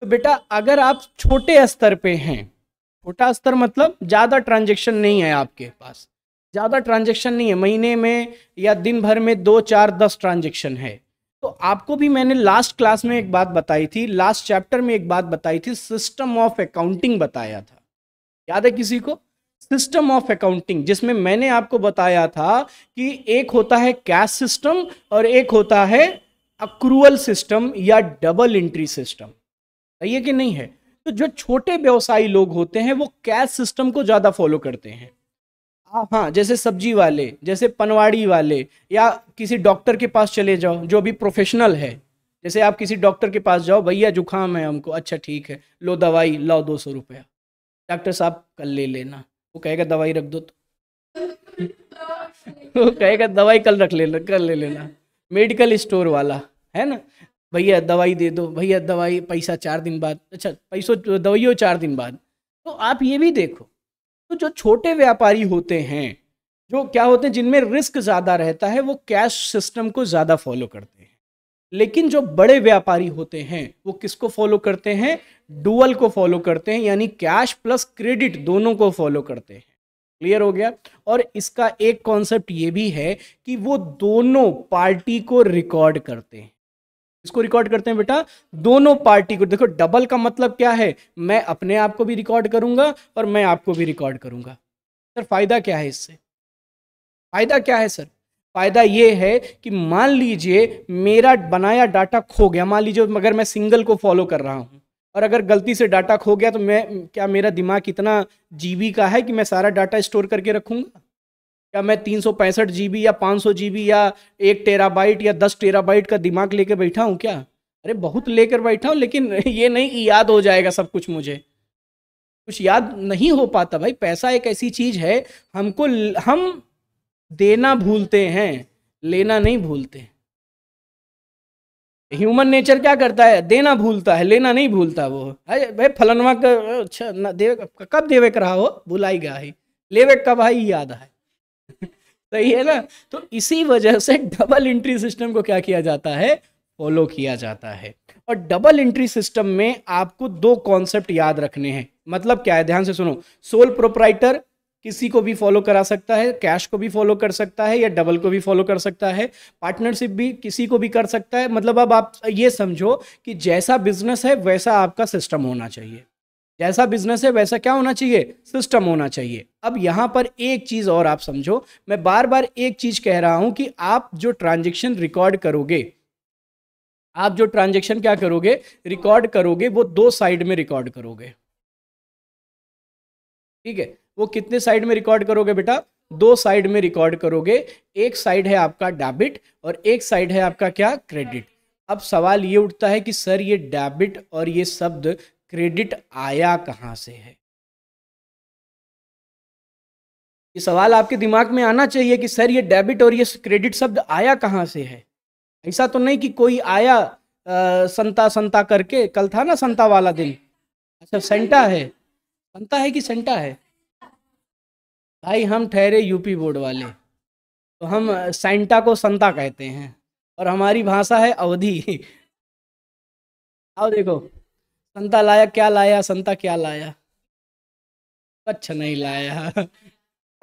तो बेटा अगर आप छोटे स्तर पे हैं छोटा स्तर मतलब ज़्यादा ट्रांजेक्शन नहीं है आपके पास ज़्यादा ट्रांजेक्शन नहीं है महीने में या दिन भर में दो चार दस ट्रांजेक्शन है तो आपको भी मैंने लास्ट क्लास में एक बात बताई थी लास्ट चैप्टर में एक बात बताई थी सिस्टम ऑफ अकाउंटिंग बताया था याद है किसी को सिस्टम ऑफ अकाउंटिंग जिसमें मैंने आपको बताया था कि एक होता है कैश सिस्टम और एक होता है अक्रूवल सिस्टम या डबल एंट्री सिस्टम सही है कि नहीं है तो जो छोटे व्यवसायी लोग होते हैं वो कैश सिस्टम को ज़्यादा फॉलो करते हैं हाँ जैसे सब्जी वाले जैसे पनवाड़ी वाले या किसी डॉक्टर के पास चले जाओ जो भी प्रोफेशनल है जैसे आप किसी डॉक्टर के पास जाओ भैया जुकाम है हमको अच्छा ठीक है लो दवाई लाओ दो सौ रुपया डॉक्टर साहब कल ले लेना वो कहेगा दवाई रख दो तो वो कहेगा दवाई कल रख लेना कल ले लेना मेडिकल स्टोर वाला है ना भैया दवाई दे दो भैया दवाई पैसा चार दिन बाद अच्छा पैसों दवाइयों चार दिन बाद तो आप ये भी देखो तो जो छोटे व्यापारी होते हैं जो क्या होते हैं जिनमें रिस्क ज़्यादा रहता है वो कैश सिस्टम को ज़्यादा फॉलो करते हैं लेकिन जो बड़े व्यापारी होते हैं वो किसको फॉलो करते हैं डुअल को फॉलो करते हैं यानी कैश प्लस क्रेडिट दोनों को फॉलो करते हैं क्लियर हो गया और इसका एक कॉन्सेप्ट ये भी है कि वो दोनों पार्टी को रिकॉर्ड करते हैं इसको रिकॉर्ड करते हैं बेटा दोनों पार्टी को देखो डबल का मतलब क्या है मैं अपने आप को भी रिकॉर्ड करूंगा और मैं आपको भी रिकॉर्ड करूंगा सर फायदा क्या है इससे फायदा क्या है सर फायदा यह है कि मान लीजिए मेरा बनाया डाटा खो गया मान लीजिए मगर मैं सिंगल को फॉलो कर रहा हूं और अगर गलती से डाटा खो गया तो मैं क्या मेरा दिमाग इतना जीबी का है कि मैं सारा डाटा स्टोर करके रखूँगा क्या मैं तीन सौ पैंसठ जीबी या पाँच सौ जीबी या एक टेराबाइट या दस टेराबाइट का दिमाग लेकर बैठा हूँ क्या अरे बहुत लेकर बैठा हूँ लेकिन ये नहीं कि याद हो जाएगा सब कुछ मुझे कुछ याद नहीं हो पाता भाई पैसा एक ऐसी चीज़ है हमको हम देना भूलते हैं लेना नहीं भूलते ह्यूमन नेचर क्या करता है देना भूलता है लेना नहीं भूलता वो अरे भाई फलनवा अच्छा कब देवे कर रहा हो भुलाई गया है लेवे कब आई याद है सही है ना तो इसी वजह से डबल एंट्री सिस्टम को क्या किया जाता है फॉलो किया जाता है और डबल एंट्री सिस्टम में आपको दो कॉन्सेप्ट याद रखने हैं मतलब क्या है ध्यान से सुनो सोल प्रोपराइटर किसी को भी फॉलो करा सकता है कैश को भी फॉलो कर सकता है या डबल को भी फॉलो कर सकता है पार्टनरशिप भी किसी को भी कर सकता है मतलब अब आप ये समझो कि जैसा बिजनेस है वैसा आपका सिस्टम होना चाहिए जैसा बिजनेस है वैसा क्या होना चाहिए सिस्टम होना चाहिए अब यहाँ पर एक चीज़ और आप समझो मैं बार बार एक चीज़ कह रहा हूँ कि आप जो ट्रांजेक्शन रिकॉर्ड करोगे आप जो ट्रांजेक्शन क्या करोगे रिकॉर्ड करोगे वो दो साइड में रिकॉर्ड करोगे ठीक है वो कितने साइड में रिकॉर्ड करोगे बेटा दो साइड में रिकॉर्ड करोगे एक साइड है आपका डेबिट और एक साइड है आपका क्या क्रेडिट अब सवाल ये उठता है कि सर ये डेबिट और ये शब्द क्रेडिट आया कहाँ से है ये सवाल आपके दिमाग में आना चाहिए कि सर ये डेबिट और ये क्रेडिट शब्द आया कहाँ से है ऐसा तो नहीं कि कोई आया आ, संता संता करके कल था ना संता वाला दिन अच्छा सेंटा है संता है कि सेंटा है भाई हम ठहरे यूपी बोर्ड वाले तो हम सेंटा को संता कहते हैं और हमारी भाषा है अवधि आओ देखो संता लाया क्या लाया संता क्या लाया कुछ नहीं लाया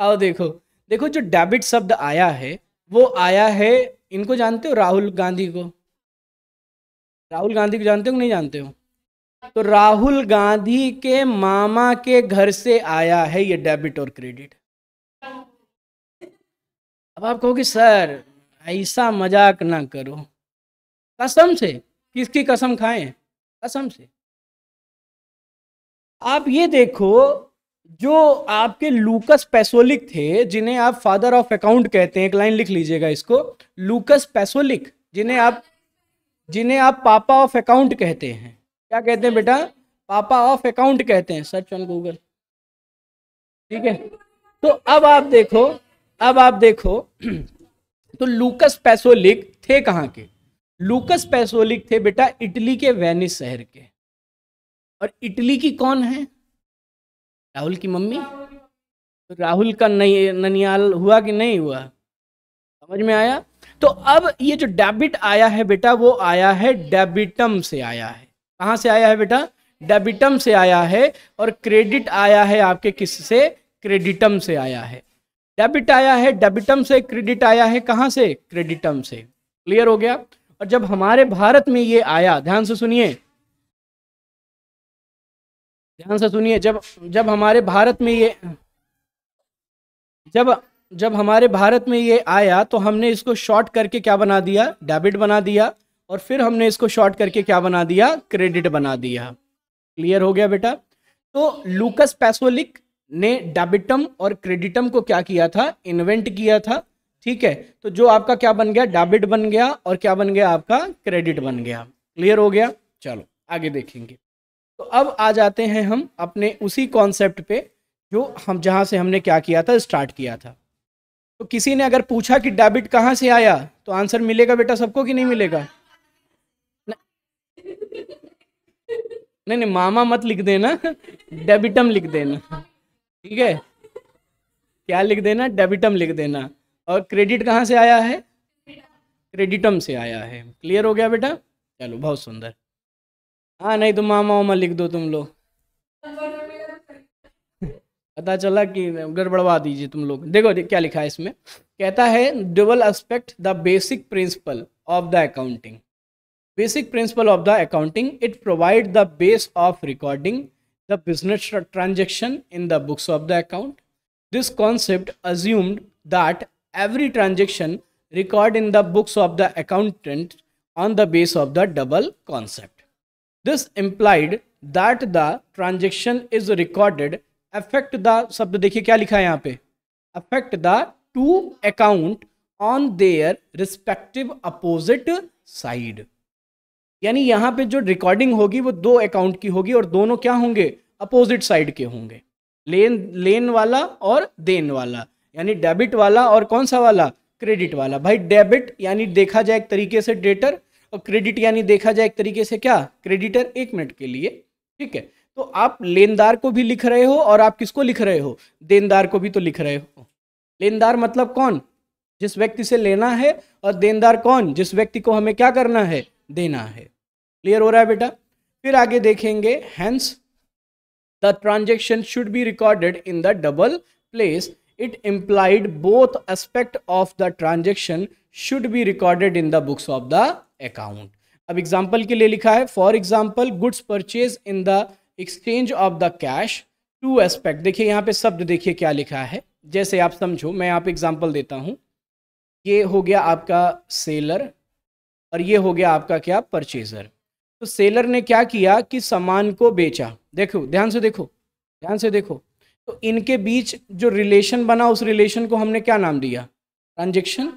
आओ देखो देखो जो डेबिट शब्द आया है वो आया है इनको जानते हो राहुल गांधी को राहुल गांधी को जानते हो नहीं जानते हो तो राहुल गांधी के मामा के घर से आया है ये डेबिट और क्रेडिट अब आप कहोगे सर ऐसा मजाक ना करो कसम से किसकी कसम खाएं कसम से आप ये देखो जो आपके लूकस पैसोलिक थे जिन्हें आप फादर ऑफ अकाउंट कहते हैं एक लाइन लिख लीजिएगा इसको लूकस पैसोलिक जिन्हें आप जिन्हें आप पापा ऑफ अकाउंट कहते हैं क्या कहते हैं बेटा पापा ऑफ अकाउंट कहते हैं सर्च ऑन गूगल ठीक है तो अब आप देखो अब आप देखो तो लूकस पैसोलिक थे कहाँ के लूकस पैसोलिक थे बेटा इटली के वेनिस शहर के और इटली की कौन है राहुल की मम्मी तो राहुल का नहीं ननियाल हुआ कि नहीं हुआ समझ में आया तो अब ये जो डेबिट आया है बेटा वो आया है डेबिटम से आया है कहाँ से आया है बेटा डेबिटम से आया है और क्रेडिट आया है आपके किस से क्रेडिटम से आया है डेबिट आया है डेबिटम से क्रेडिट आया है कहां से क्रेडिटम से क्लियर हो गया और जब हमारे भारत में ये आया ध्यान से सुनिए ध्यान से सुनिए जब जब हमारे भारत में ये जब जब हमारे भारत में ये आया तो हमने इसको शॉर्ट करके क्या बना दिया डेबिट बना दिया और फिर हमने इसको शॉर्ट करके क्या बना दिया क्रेडिट बना दिया क्लियर हो गया बेटा तो लूकस पैसोलिक ने डेबिटम और क्रेडिटम को क्या किया था इन्वेंट किया था ठीक है तो जो आपका क्या बन गया डेबिट बन गया और क्या बन गया आपका क्रेडिट बन गया क्लियर हो गया चलो आगे देखेंगे तो अब आ जाते हैं हम अपने उसी कॉन्सेप्ट पे जो हम जहां से हमने क्या किया था स्टार्ट किया था तो किसी ने अगर पूछा कि डेबिट कहाँ से आया तो आंसर मिलेगा बेटा सबको कि नहीं मिलेगा नहीं नहीं मामा मत लिख देना डेबिटम लिख देना ठीक है क्या लिख देना डेबिटम लिख देना और क्रेडिट कहाँ से आया है क्रेडिटम से आया है क्लियर हो गया बेटा चलो बहुत सुंदर हाँ नहीं तो मामा वामा लिख दो तुम लोग पता चला कि गड़बड़वा दीजिए तुम लोग देखो क्या लिखा है इसमें कहता है double aspect the basic principle of the accounting basic principle of the accounting it provide the base of recording the business transaction in the books of the account. This concept assumed that every transaction recorded in the books of the accountant on the base of the double concept. This implied that the transaction is recorded affect the शब्द देखिए क्या लिखा है यहाँ पे affect the two account on their respective opposite side. यानी यहाँ पे जो रिकॉर्डिंग होगी वो दो अकाउंट की होगी और दोनों क्या होंगे अपोजिट साइड के होंगे लेन लेन वाला और देन वाला यानी डेबिट वाला और कौन सा वाला क्रेडिट वाला भाई डेबिट यानी देखा जाए एक तरीके से डेटर और क्रेडिट यानी देखा जाए एक तरीके से क्या क्रेडिटर एक मिनट के लिए ठीक है तो आप लेनदार को भी लिख रहे हो और आप किसको लिख रहे हो देनदार को भी तो लिख रहे हो लेनदार मतलब कौन जिस व्यक्ति से लेना है और देनदार कौन जिस व्यक्ति को हमें क्या करना है देना है क्लियर हो रहा है बेटा फिर आगे देखेंगे hence the transaction should be recorded in the double place it implied both aspect of the transaction should be recorded in the books of the account अब एग्जाम्पल के लिए लिखा है for example goods purchase in the exchange of the cash two aspect देखिए यहाँ पे शब्द देखिए क्या लिखा है जैसे आप समझो मैं आप एग्जाम्पल देता हूँ ये हो गया आपका सेलर और ये हो गया आपका क्या परचेजर तो सेलर ने क्या किया कि सामान को बेचा देखो ध्यान से देखो ध्यान से देखो तो इनके बीच जो रिलेशन बना उस रिलेशन को हमने क्या नाम दिया ट्रांजेक्शन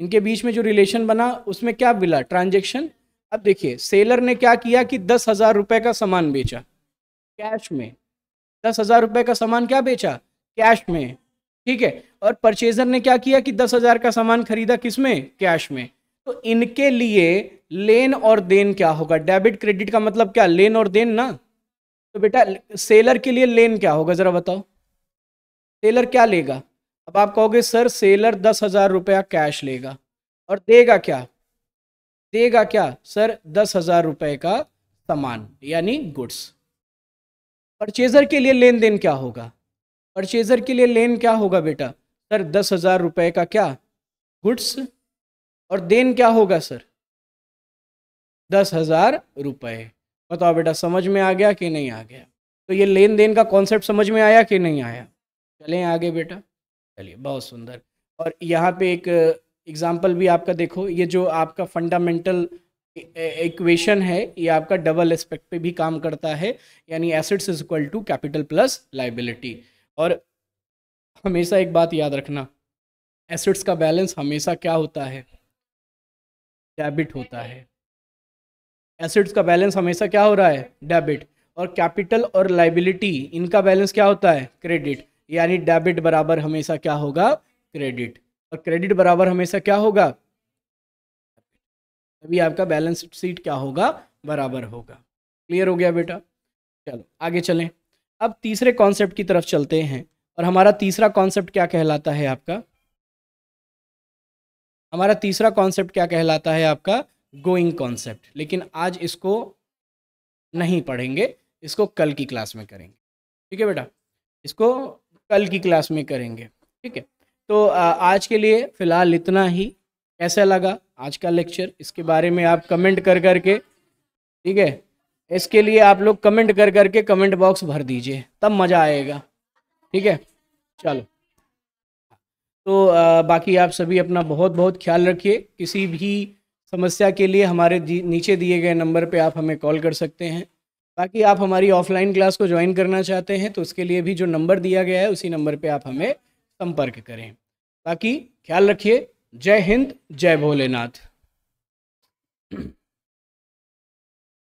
इनके बीच में जो रिलेशन बना उसमें क्या मिला ट्रांजेक्शन अब देखिए सेलर ने क्या किया कि दस हजार रुपए का सामान बेचा कैश में दस हजार रुपए का सामान क्या बेचा कैश में ठीक है और परचेजर ने क्या किया कि दस हजार का सामान खरीदा किस में कैश में तो इनके लिए लेन और देन क्या होगा डेबिट क्रेडिट का मतलब क्या लेन और देन ना तो बेटा सेलर के लिए लेन क्या होगा जरा बताओ सेलर क्या लेगा अब आप कहोगे सर सेलर दस हजार रुपया कैश लेगा और देगा क्या देगा क्या सर दस हजार रुपये का सामान यानी गुड्स परचेजर के लिए लेन देन क्या होगा परचेजर के लिए लेन क्या होगा बेटा सर दस हजार रुपये का क्या गुड्स और देन क्या होगा सर दस हज़ार रुपये बताओ बेटा समझ में आ गया कि नहीं आ गया तो ये लेन देन का कॉन्सेप्ट समझ में आया कि नहीं आया चलें आगे बेटा चलिए बहुत सुंदर और यहाँ पे एक एग्जाम्पल भी आपका देखो ये जो आपका फंडामेंटल इक्वेशन है ये आपका डबल एस्पेक्ट पे भी काम करता है यानी assets is equal to capital plus liability और हमेशा एक बात याद रखना एसेट्स का बैलेंस हमेशा क्या होता है डेबिट होता है एसेट्स का बैलेंस हमेशा क्या हो रहा है डेबिट और कैपिटल और लाइबिलिटी इनका बैलेंस क्या होता है क्रेडिट यानी डेबिट बराबर हमेशा क्या होगा क्रेडिट और क्रेडिट बराबर हमेशा क्या होगा अभी आपका बैलेंस शीट क्या होगा बराबर होगा क्लियर हो गया बेटा चलो आगे चलें अब तीसरे कॉन्सेप्ट की तरफ चलते हैं और हमारा तीसरा कॉन्सेप्ट क्या कहलाता है आपका हमारा तीसरा कॉन्सेप्ट क्या कहलाता है आपका गोइंग कॉन्सेप्ट लेकिन आज इसको नहीं पढ़ेंगे इसको कल की क्लास में करेंगे ठीक है बेटा इसको कल की क्लास में करेंगे ठीक है तो आज के लिए फ़िलहाल इतना ही कैसा लगा आज का लेक्चर इसके बारे में आप कमेंट कर करके ठीक है इसके लिए आप लोग कमेंट कर करके कमेंट बॉक्स भर दीजिए तब मज़ा आएगा ठीक है चलो तो बाकी आप सभी अपना बहुत बहुत ख्याल रखिए किसी भी समस्या के लिए हमारे नीचे दिए गए नंबर पे आप हमें कॉल कर सकते हैं बाकी आप हमारी ऑफलाइन क्लास को ज्वाइन करना चाहते हैं तो उसके लिए भी जो नंबर दिया गया है उसी नंबर पे आप हमें संपर्क करें बाकी ख्याल रखिए जय हिंद जय भोलेनाथ